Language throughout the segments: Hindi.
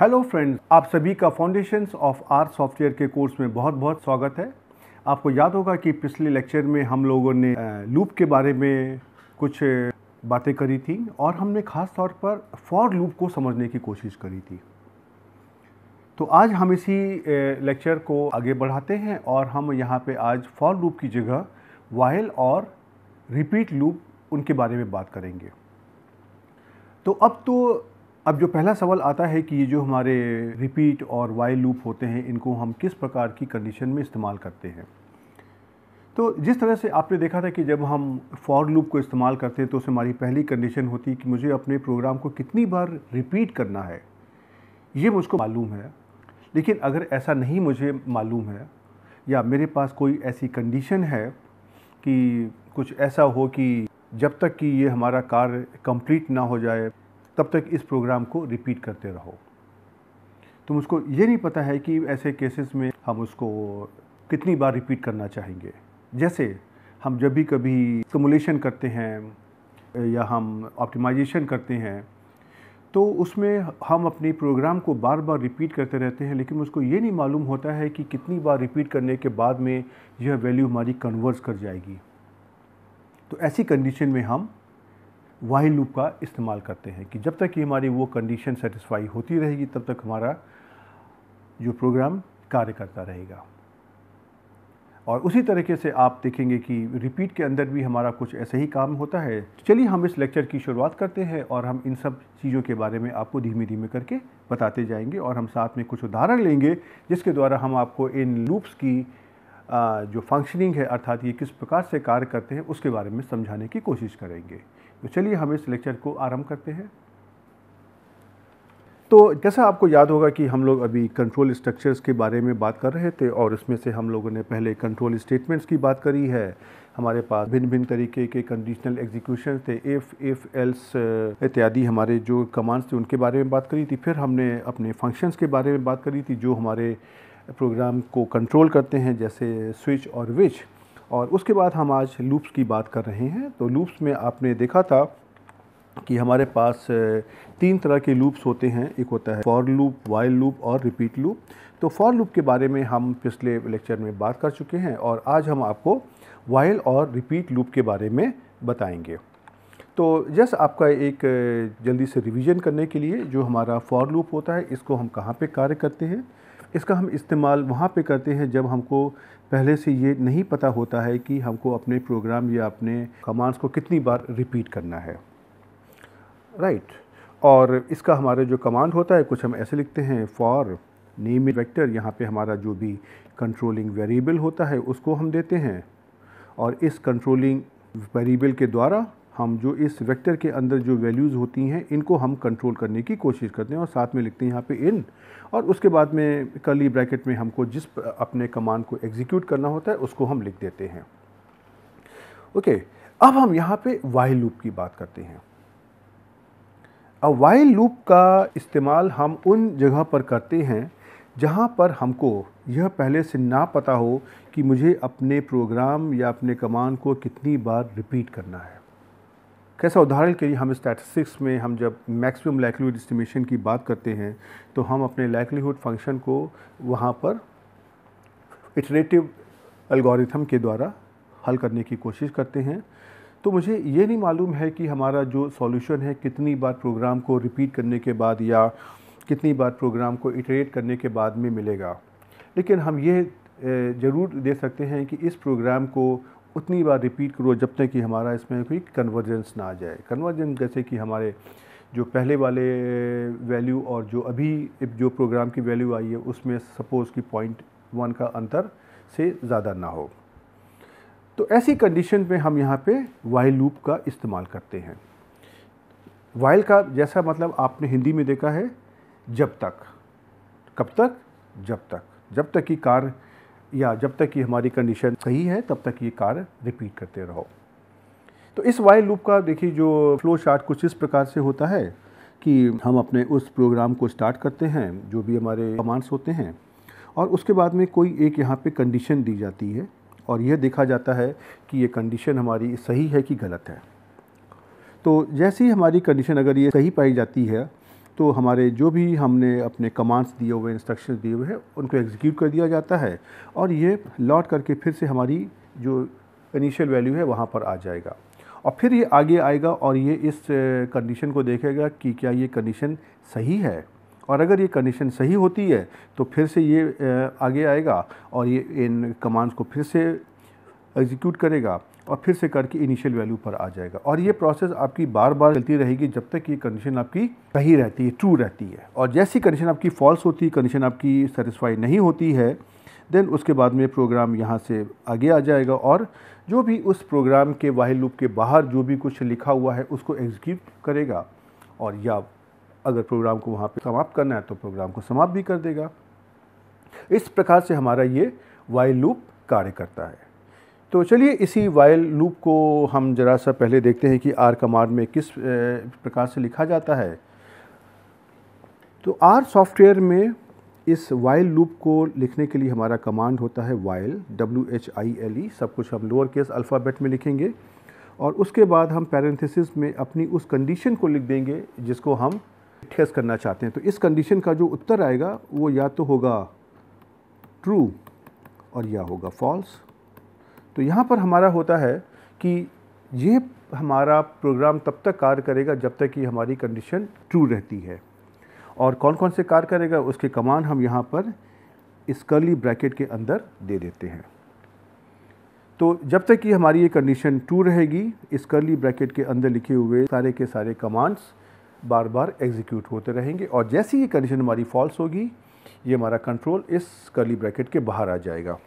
हेलो फ्रेंड्स आप सभी का फाउंडेशंस ऑफ आर सॉफ्टवेयर के कोर्स में बहुत बहुत स्वागत है आपको याद होगा कि पिछले लेक्चर में हम लोगों ने लूप के बारे में कुछ बातें करी थी और हमने खास तौर पर फॉर लूप को समझने की कोशिश करी थी तो आज हम इसी लेक्चर को आगे बढ़ाते हैं और हम यहाँ पे आज फॉर लूप की जगह वाइल और रिपीट लूप उनके बारे में बात करेंगे तो अब तो अब जो पहला सवाल आता है कि ये जो हमारे रिपीट और वाई लूप होते हैं इनको हम किस प्रकार की कंडीशन में इस्तेमाल करते हैं तो जिस तरह से आपने देखा था कि जब हम फॉर लूप को इस्तेमाल करते हैं तो उसमें हमारी पहली कंडीशन होती कि मुझे अपने प्रोग्राम को कितनी बार रिपीट करना है ये मुझको मालूम है लेकिन अगर ऐसा नहीं मुझे मालूम है या मेरे पास कोई ऐसी कंडीशन है कि कुछ ऐसा हो कि जब तक कि ये हमारा कार्य कंप्लीट ना हो जाए तब तक इस प्रोग्राम को रिपीट करते रहो तुम उसको ये नहीं पता है कि ऐसे केसेस में हम उसको कितनी बार रिपीट करना चाहेंगे जैसे हम जब भी कभी सिमुलेशन करते हैं या हम ऑप्टिमाइजेशन करते हैं तो उसमें हम अपने प्रोग्राम को बार बार रिपीट करते रहते हैं लेकिन उसको ये नहीं मालूम होता है कि कितनी बार रिपीट करने के बाद में यह वैल्यू हमारी कन्वर्स कर जाएगी तो ऐसी कंडीशन में हम वाइल लूप का इस्तेमाल करते हैं कि जब तक कि हमारी वो कंडीशन सेटिस्फाई होती रहेगी तब तक हमारा जो प्रोग्राम कार्य करता रहेगा और उसी तरीके से आप देखेंगे कि रिपीट के अंदर भी हमारा कुछ ऐसे ही काम होता है चलिए हम इस लेक्चर की शुरुआत करते हैं और हम इन सब चीज़ों के बारे में आपको धीमे धीमे करके बताते जाएंगे और हम साथ में कुछ उदाहरण लेंगे जिसके द्वारा हम आपको इन लूप्स की जो फंक्शनिंग है अर्थात ये किस प्रकार से कार्य करते हैं उसके बारे में समझाने की कोशिश करेंगे तो चलिए हम इस लेक्चर को आरंभ करते हैं तो जैसा आपको याद होगा कि हम लोग अभी कंट्रोल स्ट्रक्चर्स के बारे में बात कर रहे थे और उसमें से हम लोगों ने पहले कंट्रोल स्टेटमेंट्स की बात करी है हमारे पास भिन्न भिन्न तरीके के कंडीशनल एग्जीक्यूशन थे इफ़ इफ़ एल्स इत्यादि हमारे जो कमांड्स थे उनके बारे में बात करी थी फिर हमने अपने फंक्शंस के बारे में बात करी थी जो हमारे प्रोग्राम को कंट्रोल करते हैं जैसे स्विच और विच और उसके बाद हम आज लूप्स की बात कर रहे हैं तो लूप्स में आपने देखा था कि हमारे पास तीन तरह के लूप्स होते हैं एक होता है फॉर लूप वाइल लूप और रिपीट लूप तो फॉर लूप के बारे में हम पिछले लेक्चर में बात कर चुके हैं और आज हम आपको वाइल और रिपीट लूप के बारे में बताएंगे तो जस्ट आपका एक जल्दी से रिवीजन करने के लिए जो हमारा फॉर लूप होता है इसको हम कहाँ पे कार्य करते हैं इसका हम इस्तेमाल वहाँ पे करते हैं जब हमको पहले से ये नहीं पता होता है कि हमको अपने प्रोग्राम या अपने कमांड्स को कितनी बार रिपीट करना है राइट right. और इसका हमारा जो कमांड होता है कुछ हम ऐसे लिखते हैं फॉर नेम वेक्टर यहाँ पे हमारा जो भी कंट्रोलिंग वेरिएबल होता है उसको हम देते हैं और इस कंट्रोलिंग वेरिएबल के द्वारा हम जो इस वेक्टर के अंदर जो वैल्यूज़ होती हैं इनको हम कंट्रोल करने की कोशिश करते हैं और साथ में लिखते हैं यहाँ पे इन और उसके बाद में कली ब्रैकेट में हमको जिस अपने कमांड को एग्जीक्यूट करना होता है उसको हम लिख देते हैं ओके okay, अब हम यहाँ पे वाइल लूप की बात करते हैं अब वाइल लूप का इस्तेमाल हम उन जगह पर करते हैं जहाँ पर हमको यह पहले से ना पता हो कि मुझे अपने प्रोग्राम या अपने कमांड को कितनी बार रिपीट करना है कैसा उदाहरण के लिए हम स्टैटिस्टिक्स में हम जब मैक्सिमम लाइकलीहुड एस्टिमेशन की बात करते हैं तो हम अपने लाइकलीहुड फंक्शन को वहाँ पर इटरेटिव एल्गोरिथम के द्वारा हल करने की कोशिश करते हैं तो मुझे ये नहीं मालूम है कि हमारा जो सॉल्यूशन है कितनी बार प्रोग्राम को रिपीट करने के बाद या कितनी बार प्रोग्राम को इटरेट करने के बाद में मिलेगा लेकिन हम ये ज़रूर दे सकते हैं कि इस प्रोग्राम को उतनी बार रिपीट करो जब तक कि हमारा इसमें कोई कन्वर्जेंस ना आ जाए कन्वर्जेंस जैसे कि हमारे जो पहले वाले वैल्यू और जो अभी जो प्रोग्राम की वैल्यू आई है उसमें सपोज़ कि पॉइंट वन का अंतर से ज़्यादा ना हो तो ऐसी कंडीशन में हम यहाँ पे वाइल लूप का इस्तेमाल करते हैं वाइल का जैसा मतलब आपने हिंदी में देखा है जब तक कब तक जब तक जब तक कि कार या जब तक कि हमारी कंडीशन सही है तब तक ये कार्य रिपीट करते रहो तो इस वाइल लूप का देखिए जो फ्लो चार्ट कुछ इस प्रकार से होता है कि हम अपने उस प्रोग्राम को स्टार्ट करते हैं जो भी हमारे कमांड्स होते हैं और उसके बाद में कोई एक यहाँ पे कंडीशन दी जाती है और यह देखा जाता है कि ये कंडीशन हमारी सही है कि गलत है तो जैसे ही हमारी कंडीशन अगर ये सही पाई जाती है तो हमारे जो भी हमने अपने कमांड्स दिए हुए इंस्ट्रक्शन दिए हुए हैं उनको एग्जीक्यूट कर दिया जाता है और ये लौट करके फिर से हमारी जो इनिशियल वैल्यू है वहाँ पर आ जाएगा और फिर ये आगे आएगा और ये इस कंडीशन को देखेगा कि क्या ये कंडीशन सही है और अगर ये कंडीशन सही होती है तो फिर से ये आगे आएगा और ये इन कमांड्स को फिर से एग्जीक्यूट करेगा और फिर से करके इनिशियल वैल्यू पर आ जाएगा और ये प्रोसेस आपकी बार बार चलती रहेगी जब तक ये कंडीशन आपकी सही रहती है ट्रू रहती है और जैसी कंडीशन आपकी फॉल्स होती है कंडीशन आपकी सेटिस्फाई नहीं होती है देन उसके बाद में प्रोग्राम यहाँ से आगे आ जाएगा और जो भी उस प्रोग्राम के वाहि लूप के बाहर जो भी कुछ लिखा हुआ है उसको एग्जीक्यूट करेगा और या अगर प्रोग्राम को वहाँ पे समाप्त करना है तो प्रोग्राम को समाप्त भी कर देगा इस प्रकार से हमारा ये वाइल लूप कार्य करता है तो चलिए इसी वायल लूप को हम ज़रा सा पहले देखते हैं कि आर कमांड में किस प्रकार से लिखा जाता है तो आर सॉफ्टवेयर में इस वाइल लूप को लिखने के लिए हमारा कमांड होता है while W H I L E सब कुछ हम लोअर केस अल्फ़ाबेट में लिखेंगे और उसके बाद हम पैरेंथेसिस में अपनी उस कंडीशन को लिख देंगे जिसको हम टेस्ट करना चाहते हैं तो इस कंडीशन का जो उत्तर आएगा वो या तो होगा ट्रू और या होगा फॉल्स तो यहाँ पर हमारा होता है कि ये हमारा प्रोग्राम तब तक कार्य करेगा जब तक कि हमारी कंडीशन ट्रू रहती है और कौन कौन से कार्य करेगा उसके कमान हम यहाँ पर इस कर्ली ब्रैकेट के अंदर दे देते हैं तो जब तक कि हमारी ये कंडीशन ट्रू रहेगी इस कर्ली ब्रैकेट के अंदर लिखे हुए सारे के सारे कमांड्स बार बार एग्जीक्यूट होते रहेंगे और जैसी ये कंडीशन हमारी फॉल्स होगी ये हमारा कंट्रोल इस कर्ली ब्रैकेट के बाहर आ जाएगा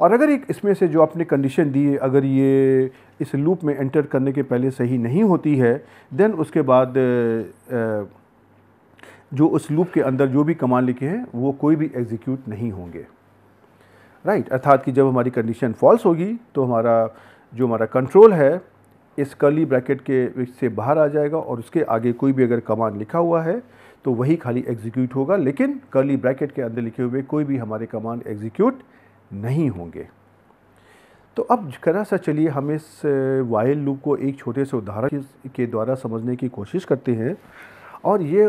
और अगर एक इसमें से जो आपने कंडीशन दी है अगर ये इस लूप में एंटर करने के पहले सही नहीं होती है देन उसके बाद जो उस लूप के अंदर जो भी कमान लिखे हैं वो कोई भी एग्जीक्यूट नहीं होंगे राइट अर्थात कि जब हमारी कंडीशन फॉल्स होगी तो हमारा जो हमारा कंट्रोल है इस कर्ली ब्रैकेट के से बाहर आ जाएगा और उसके आगे कोई भी अगर कमान लिखा हुआ है तो वही खाली एग्जीक्यूट होगा लेकिन कर्ली ब्रैकेट के अंदर लिखे हुए कोई भी हमारे कमान एग्जीक्यूट नहीं होंगे तो अब जरा सा चलिए हम इस वाइल्ड लूप को एक छोटे से उदाहरण के द्वारा समझने की कोशिश करते हैं और ये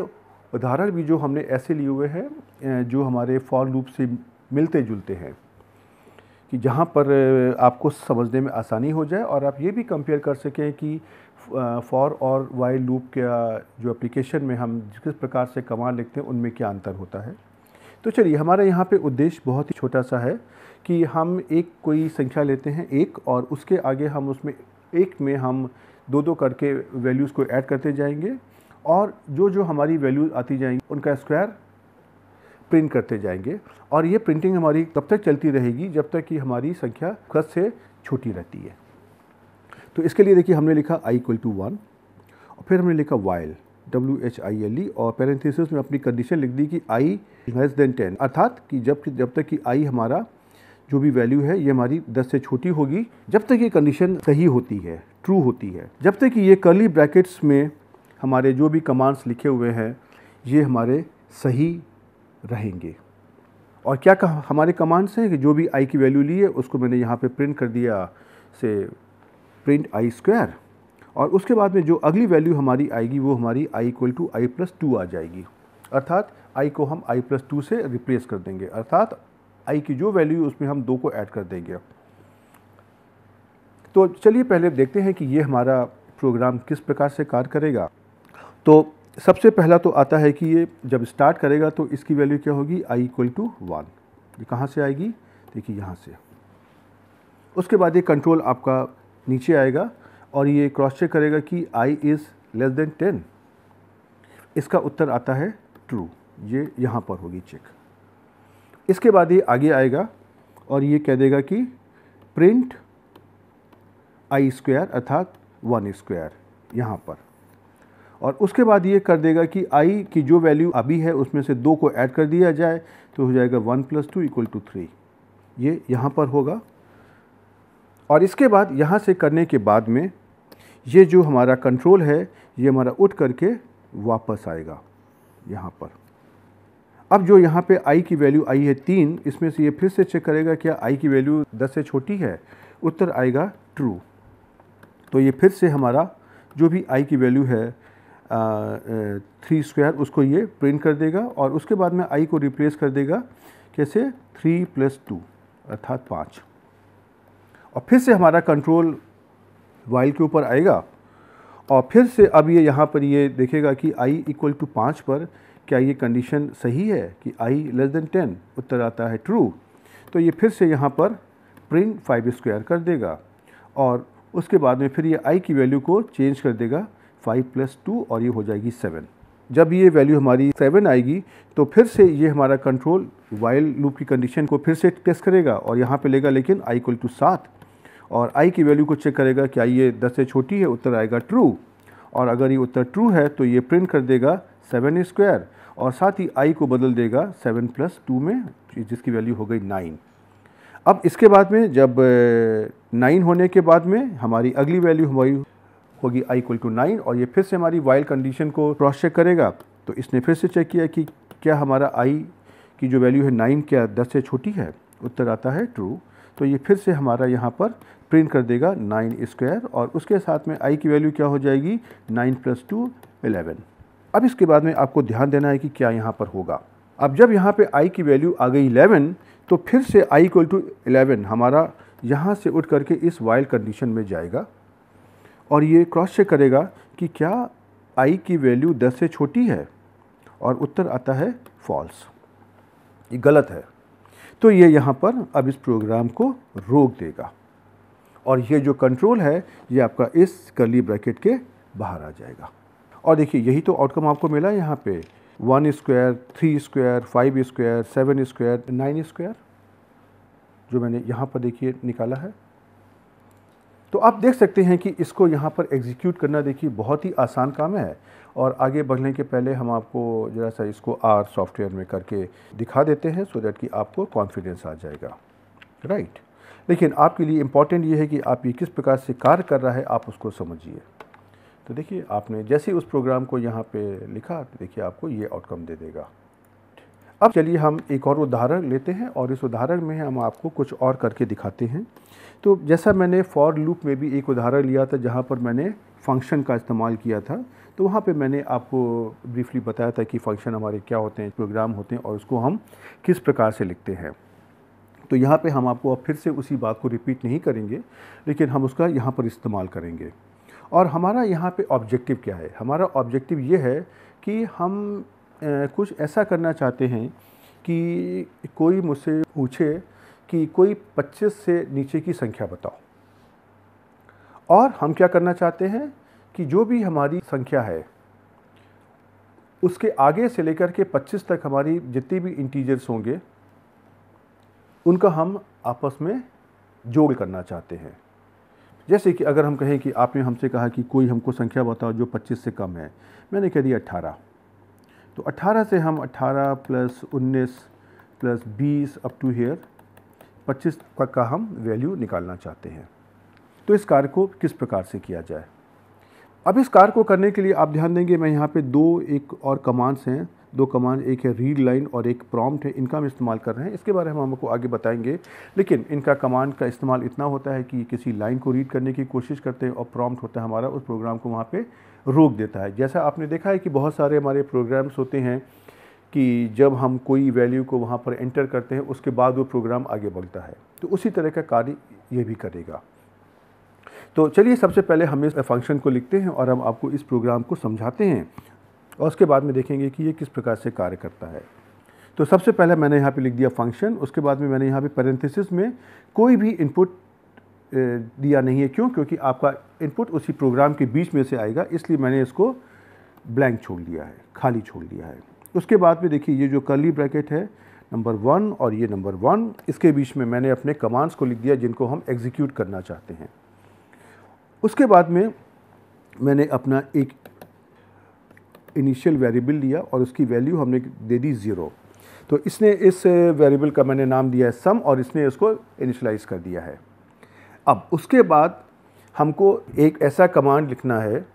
उदाहरण भी जो हमने ऐसे लिए हुए हैं जो हमारे फॉर लूप से मिलते जुलते हैं कि जहाँ पर आपको समझने में आसानी हो जाए और आप ये भी कंपेयर कर सकें कि फॉर और वाइल लूप का जो एप्लीकेशन में हम जिस प्रकार से कमांड लिखते हैं उनमें क्या अंतर होता है तो चलिए हमारे यहाँ पे उद्देश्य बहुत ही छोटा सा है कि हम एक कोई संख्या लेते हैं एक और उसके आगे हम उसमें एक में हम दो दो करके वैल्यूज़ को ऐड करते जाएंगे और जो जो हमारी वैल्यूज आती जाएंगी उनका स्क्वायर प्रिंट करते जाएंगे और ये प्रिंटिंग हमारी तब तक चलती रहेगी जब तक कि हमारी संख्या खत से छोटी रहती है तो इसके लिए देखिए हमने लिखा आई इक्वल टू वन और फिर हमने लिखा while W H I L E और पैरेंथिस में अपनी कंडीशन लिख दी कि आई लेस देन टेन अर्थात कि जब जब तक कि आई हमारा जो भी वैल्यू है ये हमारी 10 से छोटी होगी जब तक ये कंडीशन सही होती है ट्रू होती है जब तक कि ये कर्ली ब्रैकेट्स में हमारे जो भी कमांड्स लिखे हुए हैं ये हमारे सही रहेंगे और क्या कहा हमारे कमांड्स हैं कि जो भी आई की वैल्यू ली है उसको मैंने यहाँ पे प्रिंट कर दिया से प्रिंट आई स्क्वायर और उसके बाद में जो अगली वैल्यू हमारी आएगी वो हमारी I equal to I plus two आ जाएगी अर्थात आई को हम आई प्लस टू से रिप्लेस कर देंगे अर्थात आई की जो वैल्यू उसमें हम दो को ऐड कर देंगे तो चलिए पहले देखते हैं कि ये हमारा प्रोग्राम किस प्रकार से कार्य करेगा तो सबसे पहला तो आता है कि ये जब स्टार्ट करेगा तो इसकी वैल्यू क्या होगी आई इक्वल टू वन ये कहाँ से आएगी देखिए यहाँ से उसके बाद ये कंट्रोल आपका नीचे आएगा और ये क्रॉस चेक करेगा कि I is less than ten इसका उत्तर आता है ट्रू ये यहाँ पर होगी चेक इसके बाद ये आगे आएगा और ये कह देगा कि प्रिंट आई स्क्वायर अर्थात वन स्क्वायर यहाँ पर और उसके बाद ये कर देगा कि आई की जो वैल्यू अभी है उसमें से दो को ऐड कर दिया जाए तो हो जाएगा one plus two equal to three ये यहाँ पर होगा और इसके बाद यहाँ से करने के बाद में ये जो हमारा कंट्रोल है ये हमारा उठ करके वापस आएगा यहाँ पर अब जो यहाँ पे आई की वैल्यू आई है तीन इसमें से ये फिर से चेक करेगा क्या आई की वैल्यू दस से छोटी है उत्तर आएगा ट्रू तो ये फिर से हमारा जो भी आई की वैल्यू है थ्री स्क्वायर उसको ये प्रिंट कर देगा और उसके बाद में आई को रिप्लेस कर देगा कैसे थ्री प्लस टू अर्थात पाँच और फिर से हमारा कंट्रोल वाइल के ऊपर आएगा और फिर से अब ये यहाँ पर ये देखेगा कि आई इक्वल टू पाँच पर क्या ये कंडीशन सही है कि आई लेस देन टेन उत्तर आता है ट्रू तो ये फिर से यहाँ पर प्रिंट फाइव स्क्वायर कर देगा और उसके बाद में फिर ये आई की वैल्यू को चेंज कर देगा फाइव प्लस टू और ये हो जाएगी सेवन जब ये वैल्यू हमारी सेवन आएगी तो फिर से ये हमारा कंट्रोल वाइल लूप की कंडीशन को फिर से टेस्ट करेगा और यहाँ पे लेगा लेकिन आई इक्वल टू सात और आई की वैल्यू को चेक करेगा क्या ये दस से छोटी है उत्तर आएगा ट्रू और अगर ये उत्तर ट्रू है तो ये प्रिंट कर देगा सेवन स्क्वायर और साथ ही आई को बदल देगा सेवन प्लस टू में जिसकी वैल्यू हो गई नाइन अब इसके बाद में जब नाइन होने के बाद में हमारी अगली वैल्यू हमारी होगी आई इक्वल टू नाइन और ये फिर से हमारी वाइल कंडीशन को क्रॉस चेक करेगा तो इसने फिर से चेक किया कि क्या हमारा आई की जो वैल्यू है नाइन क्या दस से छोटी है उत्तर आता है ट्रू तो ये फिर से हमारा यहाँ पर प्रिंट कर देगा नाइन स्क्वायर और उसके साथ में आई की वैल्यू क्या हो जाएगी नाइन प्लस टू एलेवन अब इसके बाद में आपको ध्यान देना है कि क्या यहाँ पर होगा अब जब यहाँ पे आई की वैल्यू आ गई इलेवन तो फिर से आई इक्वल टू एलेवन हमारा यहाँ से उठ करके इस वाइल कंडीशन में जाएगा और ये क्रॉस चेक करेगा कि क्या आई की वैल्यू दस से छोटी है और उत्तर आता है फॉल्स ये गलत है तो ये यहाँ पर अब इस प्रोग्राम को रोक देगा और ये जो कंट्रोल है ये आपका इस कर्ली ब्रैकेट के बाहर आ जाएगा और देखिए यही तो आउटकम आपको मिला यहाँ पे one square three square five square seven square nine square जो मैंने यहाँ पर देखिए निकाला है तो आप देख सकते हैं कि इसको यहाँ पर एग्जीक्यूट करना देखिए बहुत ही आसान काम है और आगे बढ़ने के पहले हम आपको ज़रा सा इसको आर सॉफ्टवेयर में करके दिखा देते हैं सो so दैट कि आपको कॉन्फिडेंस आ जाएगा राइट right. लेकिन आपके लिए इम्पॉर्टेंट ये है कि आप ये किस प्रकार से कार्य कर रहा है आप उसको समझिए तो देखिए आपने जैसे उस प्रोग्राम को यहाँ पे लिखा तो देखिए आपको ये आउटकम दे देगा अब चलिए हम एक और उदाहरण लेते हैं और इस उदाहरण में हम आपको कुछ और करके दिखाते हैं तो जैसा मैंने फॉर लूप में भी एक उदाहरण लिया था जहाँ पर मैंने फंक्शन का इस्तेमाल किया था तो वहाँ पे मैंने आपको ब्रीफली बताया था कि फंक्शन हमारे क्या होते हैं प्रोग्राम होते हैं और उसको हम किस प्रकार से लिखते हैं तो यहाँ पे हम आपको अब फिर से उसी बात को रिपीट नहीं करेंगे लेकिन हम उसका यहाँ पर इस्तेमाल करेंगे और हमारा यहाँ पे ऑब्जेक्टिव क्या है हमारा ऑब्जेक्टिव ये है कि हम ए, कुछ ऐसा करना चाहते हैं कि कोई मुझसे पूछे कि कोई 25 से नीचे की संख्या बताओ और हम क्या करना चाहते हैं कि जो भी हमारी संख्या है उसके आगे से लेकर के 25 तक हमारी जितनी भी इंटीजर्स होंगे उनका हम आपस में जोड़ करना चाहते हैं जैसे कि अगर हम कहें कि आपने हमसे कहा कि कोई हमको संख्या बताओ जो 25 से कम है मैंने कह दिया 18 तो 18 से हम 18 प्लस उन्नीस प्लस बीस अप टू हेयर 25 तक का हम वैल्यू निकालना चाहते हैं तो इस कार्य को किस प्रकार से किया जाए अब इस कार्य को करने के लिए आप ध्यान देंगे मैं यहाँ पे दो एक और कमांड्स हैं दो कमांड एक है रीड लाइन और एक प्रॉम्प्ट है इनका हम इस्तेमाल कर रहे हैं इसके बारे में हम आपको आगे बताएंगे लेकिन इनका कमांड का इस्तेमाल इतना होता है कि किसी लाइन को रीड करने की कोशिश करते हैं और प्रॉम्प्ट होता है हमारा उस प्रोग्राम को वहाँ पर रोक देता है जैसा आपने देखा है कि बहुत सारे हमारे प्रोग्राम्स होते हैं कि जब हम कोई वैल्यू को वहाँ पर एंटर करते हैं उसके बाद वो प्रोग्राम आगे बढ़ता है तो उसी तरह का कार्य ये भी करेगा तो चलिए सबसे पहले हम इस फंक्शन को लिखते हैं और हम आपको इस प्रोग्राम को समझाते हैं और उसके बाद में देखेंगे कि ये किस प्रकार से कार्य करता है तो सबसे पहले मैंने यहाँ पे लिख दिया फंक्शन उसके बाद में मैंने यहाँ पे पैरेंथिस में कोई भी इनपुट दिया नहीं है क्यों क्योंकि आपका इनपुट उसी प्रोग्राम के बीच में से आएगा इसलिए मैंने इसको ब्लैंक छोड़ दिया है खाली छोड़ दिया है उसके बाद में देखिए ये जो कर्ली ब्रैकेट है नंबर वन और ये नंबर वन इसके बीच में मैंने अपने कमांड्स को लिख दिया जिनको हम एग्जीक्यूट करना चाहते हैं उसके बाद में मैंने अपना एक इनिशियल वेरिएबल लिया और उसकी वैल्यू हमने दे दी ज़ीरो तो इसने इस वेरिएबल का मैंने नाम दिया है सम और इसने इसको इनिशलाइज कर दिया है अब उसके बाद हमको एक ऐसा कमांड लिखना है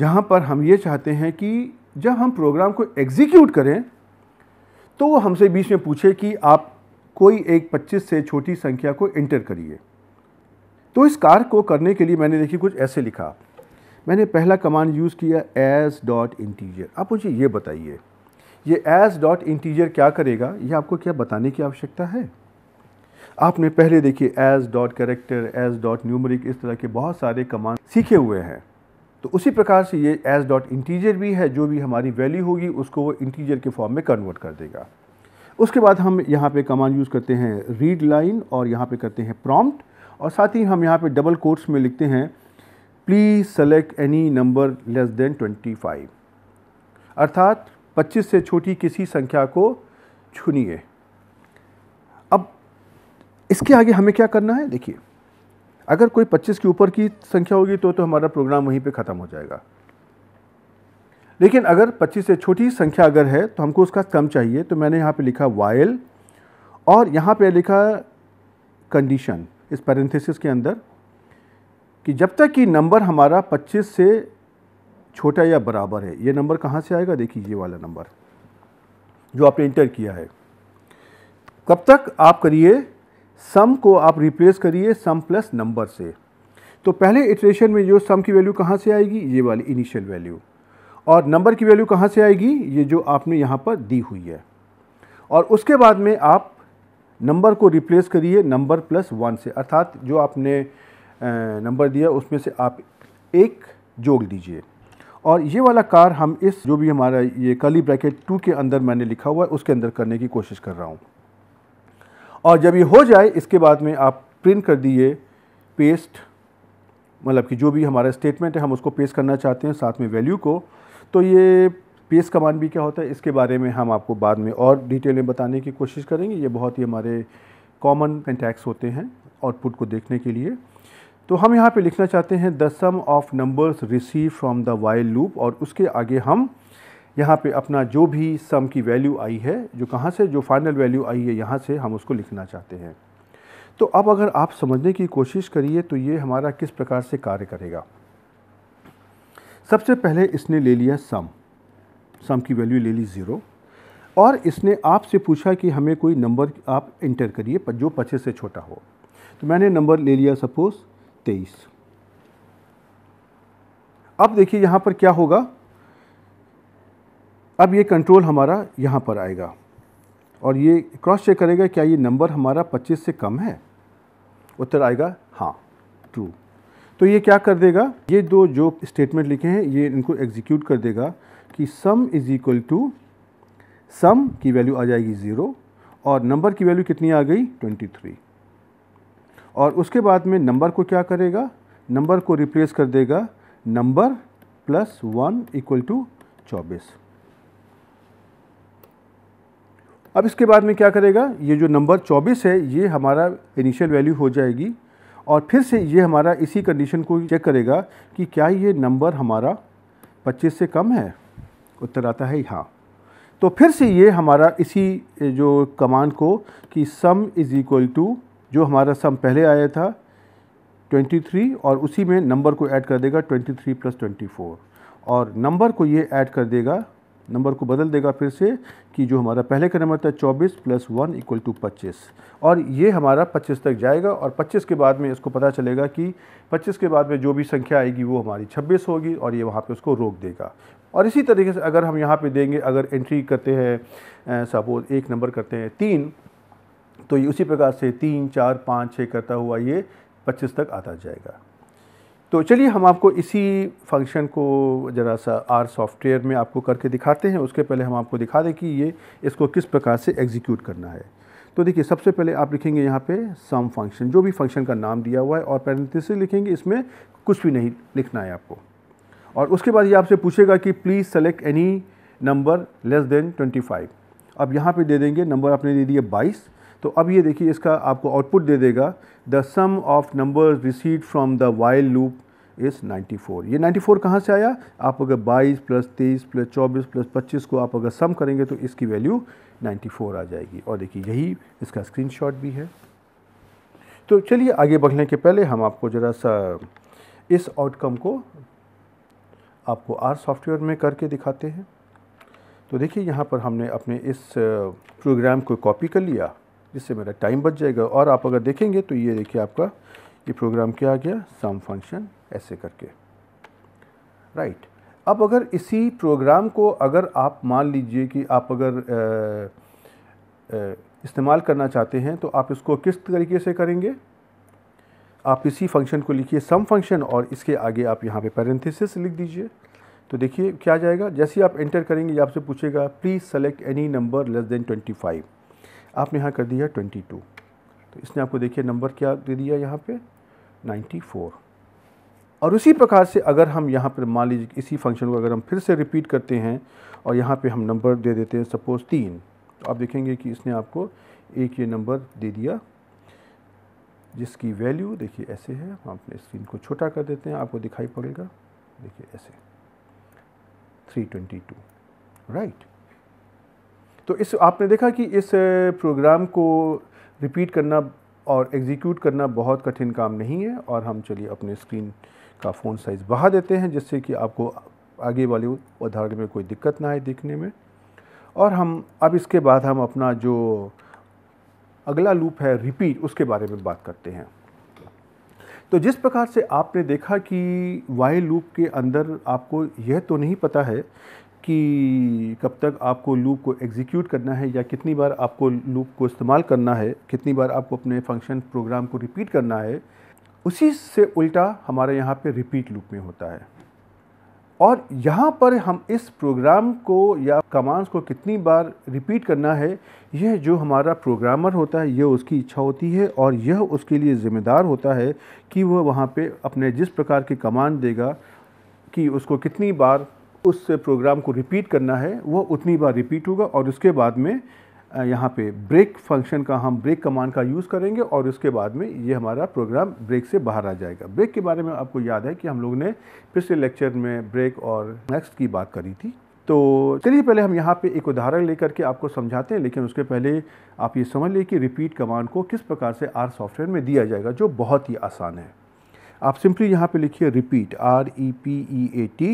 जहाँ पर हम ये चाहते हैं कि जब हम प्रोग्राम को एग्जीक्यूट करें तो वो हमसे बीच में पूछे कि आप कोई एक 25 से छोटी संख्या को एंटर करिए तो इस कार्य को करने के लिए मैंने देखिए कुछ ऐसे लिखा मैंने पहला कमांड यूज़ किया एस डॉट इंटीजियर आप मुझे ये बताइए ये एस डॉट इंटीजियर क्या करेगा ये आपको क्या बताने की आवश्यकता है आपने पहले देखिए S dot character S dot numeric इस तरह के बहुत सारे कमांड सीखे हुए हैं तो उसी प्रकार से ये एस डॉट इंटीजियर भी है जो भी हमारी वैल्यू होगी उसको वो इंटीजियर के फॉर्म में कन्वर्ट कर देगा उसके बाद हम यहाँ पे कमांड यूज़ करते हैं रीड लाइन और यहाँ पे करते हैं प्रॉम्प्ट और साथ ही हम यहाँ पे डबल कोर्स में लिखते हैं please select any number less than 25 अर्थात 25 से छोटी किसी संख्या को छुनिए अब इसके आगे हमें क्या करना है देखिए अगर कोई 25 के ऊपर की संख्या होगी तो तो हमारा प्रोग्राम वहीं पे ख़त्म हो जाएगा लेकिन अगर 25 से छोटी संख्या अगर है तो हमको उसका कम चाहिए तो मैंने यहाँ पे लिखा वायल और यहाँ पे लिखा कंडीशन इस पैरेंथेसिस के अंदर कि जब तक कि नंबर हमारा 25 से छोटा या बराबर है ये नंबर कहाँ से आएगा देखिए ये वाला नंबर जो आपने इंटर किया है तब तक आप करिए सम को आप रिप्लेस करिए सम प्लस नंबर से तो पहले इटरेशन में जो सम की वैल्यू कहाँ से आएगी ये वाली इनिशियल वैल्यू और नंबर की वैल्यू कहाँ से आएगी ये जो आपने यहाँ पर दी हुई है और उसके बाद में आप नंबर को रिप्लेस करिए नंबर प्लस वन से अर्थात जो आपने नंबर दिया उसमें से आप एक जोड़ दीजिए और ये वाला कार हम इस जो भी हमारा ये कली ब्रैकेट टू के अंदर मैंने लिखा हुआ है उसके अंदर करने की कोशिश कर रहा हूँ और जब ये हो जाए इसके बाद में आप प्रिंट कर दिए पेस्ट मतलब कि जो भी हमारा स्टेटमेंट है हम उसको पेस्ट करना चाहते हैं साथ में वैल्यू को तो ये पेस्ट कमांड भी क्या होता है इसके बारे में हम आपको बाद में और डिटेल में बताने की कोशिश करेंगे ये बहुत ही हमारे कॉमन कंटैक्ट्स होते हैं आउटपुट को देखने के लिए तो हम यहाँ पे लिखना चाहते हैं the sum of numbers receive from the while loop और उसके आगे हम यहाँ पे अपना जो भी सम की वैल्यू आई है जो कहाँ से जो फाइनल वैल्यू आई है यहाँ से हम उसको लिखना चाहते हैं तो अब अगर आप समझने की कोशिश करिए तो ये हमारा किस प्रकार से कार्य करेगा सबसे पहले इसने ले लिया सम सम की वैल्यू ले ली ज़ीरो और इसने आपसे पूछा कि हमें कोई नंबर आप इंटर करिए जो पच्चीस से छोटा हो तो मैंने नंबर ले लिया सपोज़ तेईस अब देखिए यहाँ पर क्या होगा अब ये कंट्रोल हमारा यहाँ पर आएगा और ये क्रॉस चेक करेगा क्या ये नंबर हमारा 25 से कम है उत्तर आएगा हाँ ट्रू तो ये क्या कर देगा ये दो जो स्टेटमेंट लिखे हैं ये इनको एग्जीक्यूट कर देगा कि sum is equal to sum की वैल्यू आ जाएगी ज़ीरो और नंबर की वैल्यू कितनी आ गई 23 और उसके बाद में नंबर को क्या करेगा नंबर को रिप्लेस कर देगा number plus one equal to चौबीस अब इसके बाद में क्या करेगा ये जो नंबर 24 है ये हमारा इनिशियल वैल्यू हो जाएगी और फिर से ये हमारा इसी कंडीशन को चेक करेगा कि क्या ये नंबर हमारा 25 से कम है उत्तर आता है हाँ तो फिर से ये हमारा इसी जो कमांड को कि सम इज़ इक्वल टू जो हमारा सम पहले आया था 23 और उसी में नंबर को ऐड कर देगा 23 थ्री प्लस ट्वेंटी और नंबर को ये ऐड कर देगा नंबर को बदल देगा फिर से कि जो हमारा पहले का नंबर था 24 प्लस वन इक्वल टू पच्चीस और ये हमारा 25 तक जाएगा और 25 के बाद में इसको पता चलेगा कि 25 के बाद में जो भी संख्या आएगी वो हमारी 26 होगी और ये वहाँ पे उसको रोक देगा और इसी तरीके से अगर हम यहाँ पे देंगे अगर एंट्री करते हैं सपोज एक नंबर करते हैं तीन तो ये उसी प्रकार से तीन चार पाँच छः करता हुआ ये पच्चीस तक आता जाएगा तो चलिए हम आपको इसी फंक्शन को ज़रा सा आर सॉफ्टवेयर में आपको करके दिखाते हैं उसके पहले हम आपको दिखा दें कि ये इसको किस प्रकार से एग्जीक्यूट करना है तो देखिए सबसे पहले आप लिखेंगे यहाँ पे सम फंक्शन जो भी फंक्शन का नाम दिया हुआ है और पैरेंथिस से लिखेंगे इसमें कुछ भी नहीं लिखना है आपको और उसके बाद ये आपसे पूछेगा कि please select any number less than 25 अब यहाँ पे दे देंगे नंबर आपने दे दिए 22 तो अब ये देखिए इसका आपको आउटपुट दे देगा the sum of numbers received from the while loop इस 94 ये 94 कहाँ से आया आप अगर 22 प्लस तेईस प्लस चौबीस प्लस पच्चीस को आप अगर सम करेंगे तो इसकी वैल्यू 94 आ जाएगी और देखिए यही इसका स्क्रीनशॉट भी है तो चलिए आगे बढ़ने के पहले हम आपको ज़रा सा इस आउटकम को आपको आर सॉफ्टवेयर में करके दिखाते हैं तो देखिए यहाँ पर हमने अपने इस प्रोग्राम uh, को कॉपी कर लिया जिससे मेरा टाइम बच जाएगा और आप अगर देखेंगे तो ये देखिए आपका ये प्रोग्राम क्या आ गया सम फंक्शन ऐसे करके राइट right. अब अगर इसी प्रोग्राम को अगर आप मान लीजिए कि आप अगर इस्तेमाल करना चाहते हैं तो आप इसको किस तरीके से करेंगे आप इसी फंक्शन को लिखिए सम फंक्शन और इसके आगे आप यहाँ पे पैरेंथिस लिख दीजिए तो देखिए क्या जाएगा जैसे आप एंटर करेंगे ये आपसे पूछेगा please select any number less than twenty five आपने यहाँ कर दिया ट्वेंटी टू तो इसने आपको देखिए नंबर क्या दे दिया यहाँ पे नाइन्टी फोर और उसी प्रकार से अगर हम यहाँ पर मान लीजिए इसी फंक्शन को अगर हम फिर से रिपीट करते हैं और यहाँ पे हम नंबर दे देते हैं सपोज़ तीन तो आप देखेंगे कि इसने आपको एक ये नंबर दे दिया जिसकी वैल्यू देखिए ऐसे है हम अपने स्क्रीन को छोटा कर देते हैं आपको दिखाई पड़ेगा देखिए ऐसे 322 राइट तो इस आपने देखा कि इस प्रोग्राम को रिपीट करना और एग्जीक्यूट करना बहुत कठिन काम नहीं है और हम चलिए अपने स्क्रीन का फ़ोन साइज़ बढ़ा देते हैं जिससे कि आपको आगे वाले उदाहरण में कोई दिक्कत ना आए देखने में और हम अब इसके बाद हम अपना जो अगला लूप है रिपीट उसके बारे में बात करते हैं तो जिस प्रकार से आपने देखा कि वाई लूप के अंदर आपको यह तो नहीं पता है कि कब तक आपको लूप को एग्जीक्यूट करना है या कितनी बार आपको लूप को इस्तेमाल करना है कितनी बार आपको अपने फंक्शन प्रोग्राम को रिपीट करना है उसी से उल्टा हमारे यहाँ पे रिपीट लूप में होता है और यहाँ पर हम इस प्रोग्राम को या कमांड्स को कितनी बार रिपीट करना है यह जो हमारा प्रोग्रामर होता है यह उसकी इच्छा होती है और यह उसके लिए ज़िम्मेदार होता है कि वह वहाँ पे अपने जिस प्रकार की कमांड देगा कि उसको कितनी बार उस प्रोग्राम को रिपीट करना है वो उतनी बार रिपीट होगा और उसके बाद में यहाँ पे ब्रेक फंक्शन का हम ब्रेक कमांड का यूज़ करेंगे और उसके बाद में ये हमारा प्रोग्राम ब्रेक से बाहर आ जाएगा ब्रेक के बारे में आपको याद है कि हम लोग ने पिछले लेक्चर में ब्रेक और नेक्स्ट की बात करी थी तो चलिए पहले हम यहाँ पे एक उदाहरण लेकर के आपको समझाते हैं लेकिन उसके पहले आप ये समझ लें कि रिपीट कमांड को किस प्रकार से आर सॉफ्टवेयर में दिया जाएगा जो बहुत ही आसान है आप सिंपली यहाँ पर लिखिए repeat R E P E A T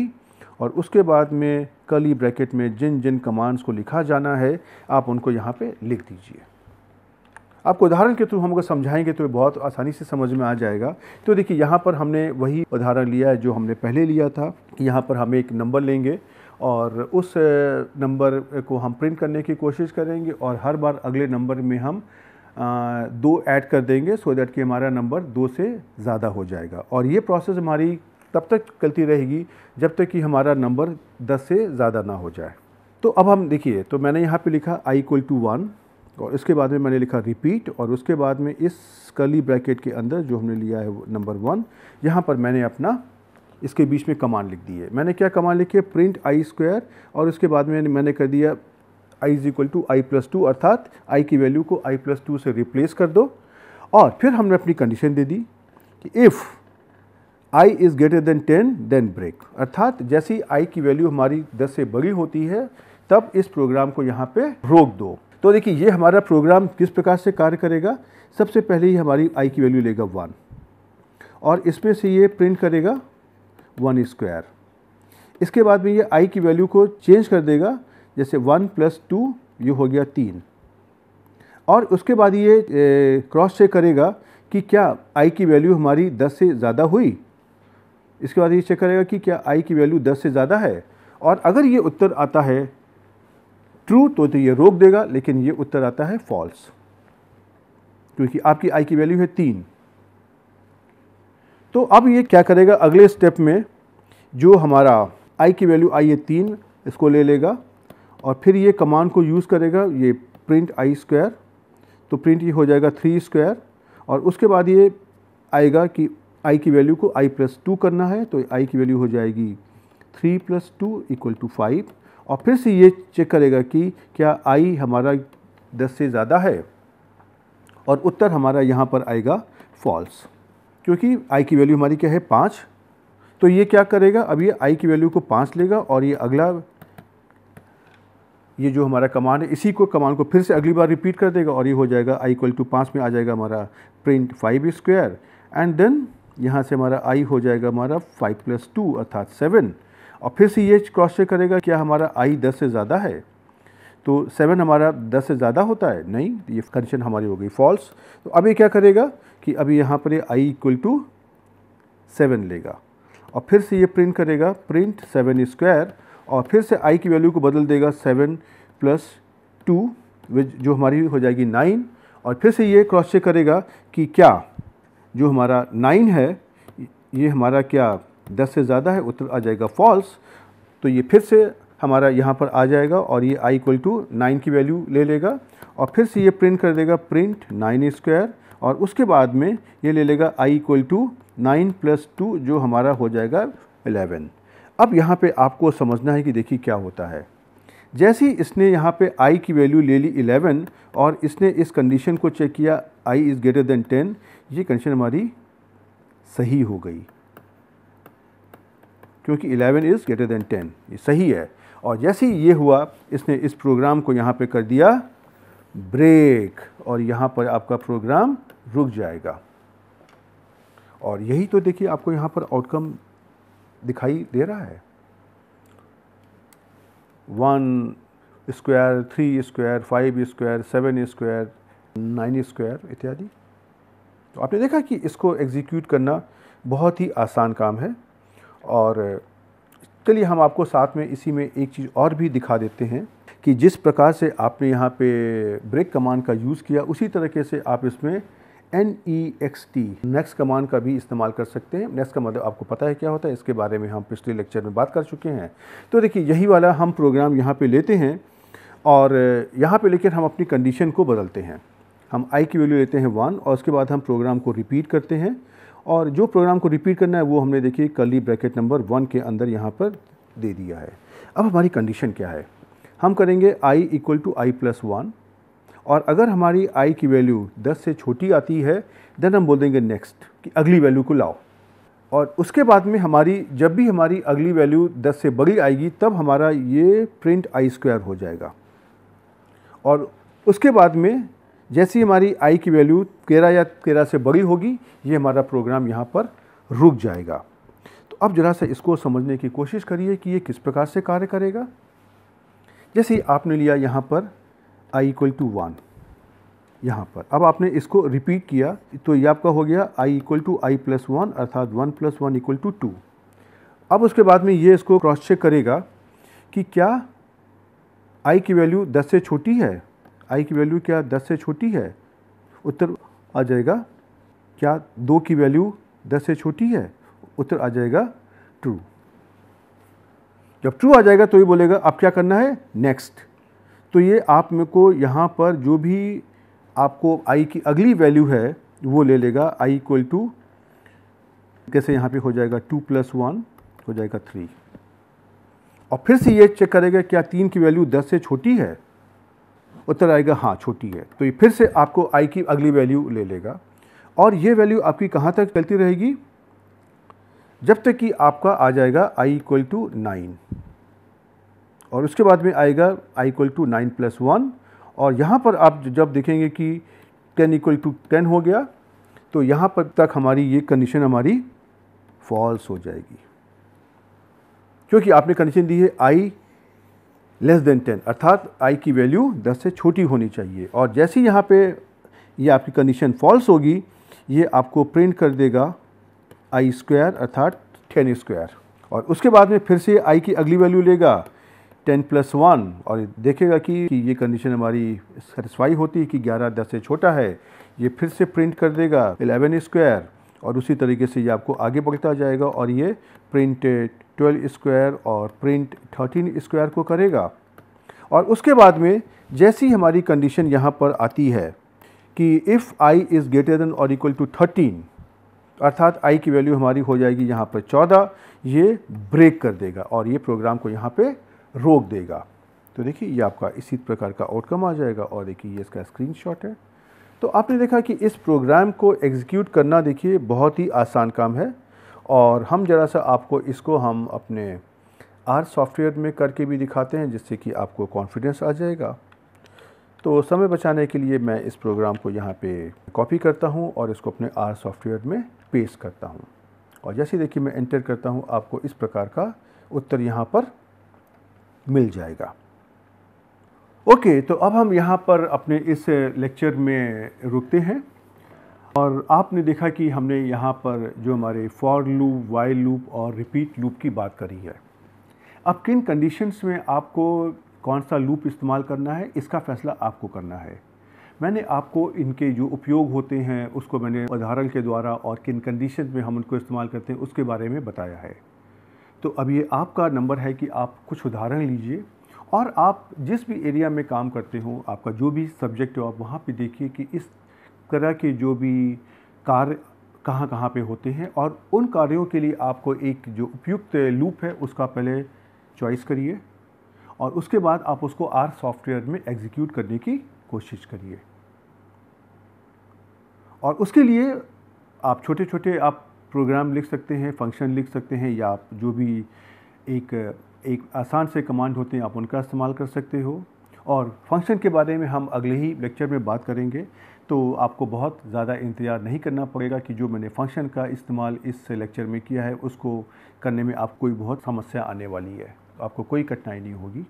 और उसके बाद में कली ब्रैकेट में जिन जिन कमांड्स को लिखा जाना है आप उनको यहाँ पे लिख दीजिए आपको उदाहरण के थ्रू हम अगर समझाएंगे तो बहुत आसानी से समझ में आ जाएगा तो देखिए यहाँ पर हमने वही उदाहरण लिया है जो हमने पहले लिया था यहाँ पर हम एक नंबर लेंगे और उस नंबर को हम प्रिंट करने की कोशिश करेंगे और हर बार अगले नंबर में हम दो ऐड कर देंगे सो दैट कि हमारा नंबर दो से ज़्यादा हो जाएगा और ये प्रोसेस हमारी तब तक चलती रहेगी जब तक कि हमारा नंबर दस से ज़्यादा ना हो जाए तो अब हम देखिए तो मैंने यहाँ पे लिखा आई इक्वल टू वन और इसके बाद में मैंने लिखा रिपीट और उसके बाद में इस कली ब्रैकेट के अंदर जो हमने लिया है नंबर वन यहाँ पर मैंने अपना इसके बीच में कमांड लिख दी है मैंने क्या कमांड लिखी है प्रिंट आई स्क्वायर और उसके बाद में मैंने कर दिया i is equal to I plus two अर्थात आई की वैल्यू को आई प्लस टू से रिप्लेस कर दो और फिर हमने अपनी कंडीशन दे दी कि if i is greater than ten then break अर्थात जैसे ही आई की वैल्यू हमारी दस से बड़ी होती है तब इस प्रोग्राम को यहाँ पे रोक दो तो देखिए ये हमारा प्रोग्राम किस प्रकार से कार्य करेगा सबसे पहले ही हमारी आई की वैल्यू लेगा वन और इसमें से ये प्रिंट करेगा वन स्क्वायर इसके बाद में ये आई की वैल्यू को चेंज कर देगा जैसे वन प्लस टू ये हो गया तीन और उसके बाद ये क्रॉस चेक करेगा कि क्या आई की वैल्यू हमारी दस से ज़्यादा हुई इसके बाद ये चेक करेगा कि क्या आई की वैल्यू दस से ज़्यादा है और अगर ये उत्तर आता है ट्रू तो, तो ये रोक देगा लेकिन ये उत्तर आता है फॉल्स क्योंकि आपकी आई की वैल्यू है तीन तो अब ये क्या करेगा अगले स्टेप में जो हमारा आई की वैल्यू आई है तीन इसको ले लेगा और फिर ये कमांड को यूज़ करेगा ये प्रिंट आई स्क्वायर तो प्रिंट ये हो जाएगा थ्री स्क्वायर और उसके बाद ये आएगा कि आई की वैल्यू को आई प्लस टू करना है तो आई की वैल्यू हो जाएगी three plus two equal to five और फिर से ये चेक करेगा कि क्या आई हमारा दस से ज़्यादा है और उत्तर हमारा यहाँ पर आएगा फॉल्स क्योंकि आई की वैल्यू हमारी क्या है पाँच तो ये क्या करेगा अब ये आई की वैल्यू को पाँच लेगा और ये अगला ये जो हमारा कमांड है इसी को कमांड को फिर से अगली बार रिपीट कर देगा और ये हो जाएगा आई इक्वल टू पाँच में आ जाएगा हमारा print five square and then यहाँ से हमारा आई हो जाएगा हमारा फाइव प्लस टू अर्थात सेवन और फिर सी एच क्रॉस चेक करेगा क्या हमारा आई दस से ज़्यादा है तो सेवन हमारा दस से ज़्यादा होता है नहीं ये कंडीशन हमारी हो गई फॉल्स तो अभी क्या करेगा कि अभी यहाँ पर आई इक्वल टू सेवन लेगा और फिर से ये प्रिंट करेगा प्रिंट सेवन स्क्वायर और फिर से आई की वैल्यू को बदल देगा सेवन प्लस टू जो हमारी हो जाएगी नाइन और फिर से ये क्रॉस चेक करेगा कि क्या जो हमारा नाइन है ये हमारा क्या दस से ज़्यादा है उत्तर आ जाएगा फॉल्स तो ये फिर से हमारा यहाँ पर आ जाएगा और ये आई इक्वल टू नाइन की वैल्यू ले लेगा और फिर से ये प्रिंट कर देगा प्रिंट नाइन स्क्वायर और उसके बाद में ये ले लेगा i equal to nine plus two जो हमारा हो जाएगा एलेवन अब यहाँ पे आपको समझना है कि देखिए क्या होता है जैसे ही इसने यहाँ पे आई की वैल्यू ले ली 11 और इसने इस कंडीशन को चेक किया i is greater than ten ये कंडीशन हमारी सही हो गई क्योंकि 11 इज़ ग्रेटर देन 10 ये सही है और जैसे ही ये हुआ इसने इस प्रोग्राम को यहाँ पे कर दिया ब्रेक और यहाँ पर आपका प्रोग्राम रुक जाएगा और यही तो देखिए आपको यहाँ पर आउटकम दिखाई दे रहा है one square three square five square seven square nine square इत्यादि तो आपने देखा कि इसको एग्जीक्यूट करना बहुत ही आसान काम है और चलिए हम आपको साथ में इसी में एक चीज़ और भी दिखा देते हैं कि जिस प्रकार से आपने यहाँ पे ब्रेक कमांड का यूज़ किया उसी तरीके से आप इसमें N E X T next command का भी इस्तेमाल कर सकते हैं नेक्स्ट का मतलब आपको पता है क्या होता है इसके बारे में हम पिछले लेक्चर में बात कर चुके हैं तो देखिए यही वाला हम प्रोग्राम यहाँ पर लेते हैं और यहाँ पर लेकर हम अपनी कंडीशन को बदलते हैं हम आई की वैल्यू लेते हैं वन और उसके बाद हम प्रोग्राम को रिपीट करते हैं और जो प्रोग्राम को रिपीट करना है वो हमने देखिए कली ब्रैकेट नंबर वन के अंदर यहाँ पर दे दिया है अब हमारी कंडीशन क्या है हम करेंगे i equal to I plus one और अगर हमारी i की वैल्यू 10 से छोटी आती है देन हम बोल देंगे नेक्स्ट कि अगली वैल्यू को लाओ और उसके बाद में हमारी जब भी हमारी अगली वैल्यू 10 से बड़ी आएगी तब हमारा ये प्रिंट आई स्क्वायर हो जाएगा और उसके बाद में जैसी हमारी आई की वैल्यू तेरह या तेरह से बड़ी होगी ये हमारा प्रोग्राम यहाँ पर रुक जाएगा तो अब ज़रा सा इसको समझने की कोशिश करिए कि ये किस प्रकार से कार्य करेगा जैसे आपने लिया यहाँ पर आई इक्वल टू वन यहाँ पर अब आपने इसको रिपीट किया तो ये आपका हो गया i equal to I plus one अर्थात one plus one equal to two अब उसके बाद में ये इसको क्रॉस चेक करेगा कि क्या आई की वैल्यू दस से छोटी है आई की वैल्यू क्या दस से छोटी है उत्तर आ जाएगा क्या दो की वैल्यू दस से छोटी है उत्तर आ जाएगा ट्रू जब ट्रू आ जाएगा तो ये बोलेगा अब क्या करना है नेक्स्ट तो ये आप मेरे को यहाँ पर जो भी आपको आई की अगली वैल्यू है वो ले लेगा आई इक्वल टू कैसे यहाँ पे हो जाएगा टू प्लस वन हो जाएगा थ्री और फिर से ये चेक करेगा क्या तीन की वैल्यू दस से छोटी है उत्तर आएगा हाँ छोटी है तो ये फिर से आपको आई की अगली वैल्यू ले लेगा और ये वैल्यू आपकी कहाँ तक चलती रहेगी जब तक कि आपका आ जाएगा आई इक्वल टू नाइन और उसके बाद में आएगा i equal to nine plus one और यहाँ पर आप जब देखेंगे कि टेन इक्वल टू टेन हो गया तो यहाँ पर तक हमारी ये कंडीशन हमारी फॉल्स हो जाएगी क्योंकि आपने कंडीशन दी है आई लेस देन टेन अर्थात आई की वैल्यू दस से छोटी होनी चाहिए और जैसे ही यहाँ पे ये आपकी कंडीशन फॉल्स होगी ये आपको प्रिंट कर देगा आई स्क्वायर अर्थात टेन स्क्वायर और उसके बाद में फिर से आई की अगली वैल्यू लेगा टेन प्लस वन और देखेगा कि, कि ये कंडीशन हमारी सेटिस्फाई होती है कि ग्यारह दस से छोटा है ये फिर से प्रिंट कर देगा एलेवन स्क्वायर और उसी तरीके से ये आपको आगे बढ़ता जाएगा और ये प्रिंटेड 12 स्क्वायर और प्रिंट 13 स्क्वायर को करेगा और उसके बाद में जैसी हमारी कंडीशन यहाँ पर आती है कि if i is greater than और इक्वल टू थर्टीन अर्थात आई की वैल्यू हमारी हो जाएगी यहाँ पर चौदह ये ब्रेक कर देगा और ये प्रोग्राम को यहाँ पे रोक देगा तो देखिए ये आपका इसी प्रकार का आउटकम आ जाएगा और देखिए ये इसका शॉट है तो आपने देखा कि इस प्रोग्राम को एग्जीक्यूट करना देखिए बहुत ही आसान काम है और हम ज़रा सा आपको इसको हम अपने आर सॉफ्टवेयर में करके भी दिखाते हैं जिससे कि आपको कॉन्फिडेंस आ जाएगा तो समय बचाने के लिए मैं इस प्रोग्राम को यहाँ पे कॉपी करता हूँ और इसको अपने आर सॉफ्टवेयर में पेश करता हूँ और जैसे देखिए मैं एंटर करता हूँ आपको इस प्रकार का उत्तर यहाँ पर मिल जाएगा ओके तो अब हम यहाँ पर अपने इस लेक्चर में रुकते हैं और आपने देखा कि हमने यहाँ पर जो हमारे फॉर लूप वाइल लूप और रिपीट लूप की बात करी है अब किन कंडीशंस में आपको कौन सा लूप इस्तेमाल करना है इसका फ़ैसला आपको करना है मैंने आपको इनके जो उपयोग होते हैं उसको मैंने उदाहरण के द्वारा और किन कंडीशन में हम उनको इस्तेमाल करते हैं उसके बारे में बताया है तो अब ये आपका नंबर है कि आप कुछ उदाहरण लीजिए और आप जिस भी एरिया में काम करते हो आपका जो भी सब्जेक्ट हो आप वहाँ पे देखिए कि इस तरह के जो भी कार्य कहाँ कहाँ पे होते हैं और उन कार्यों के लिए आपको एक जो उपयुक्त लूप है उसका पहले चॉइस करिए और उसके बाद आप उसको आर सॉफ्टवेयर में एग्जीक्यूट करने की कोशिश करिए और उसके लिए आप छोटे छोटे आप प्रोग्राम लिख सकते हैं फंक्शन लिख सकते हैं या आप जो भी एक एक आसान से कमांड होते हैं आप उनका इस्तेमाल कर सकते हो और फंक्शन के बारे में हम अगले ही लेक्चर में बात करेंगे तो आपको बहुत ज़्यादा इंतज़ार नहीं करना पड़ेगा कि जो मैंने फंक्शन का इस्तेमाल इस लेक्चर में किया है उसको करने में आपको कोई बहुत समस्या आने वाली है तो आपको कोई कठिनाई नहीं होगी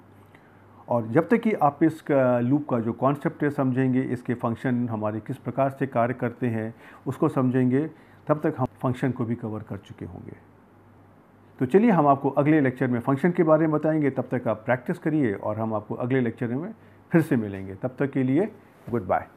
और जब तक कि आप इस लूप का जो कॉन्सेप्ट है समझेंगे इसके फंक्शन हमारे किस प्रकार से कार्य करते हैं उसको समझेंगे तब तक हम फंक्शन को भी कवर कर चुके होंगे तो चलिए हम आपको अगले लेक्चर में फंक्शन के बारे में बताएंगे तब तक आप प्रैक्टिस करिए और हम आपको अगले लेक्चर में फिर से मिलेंगे तब तक के लिए गुड बाय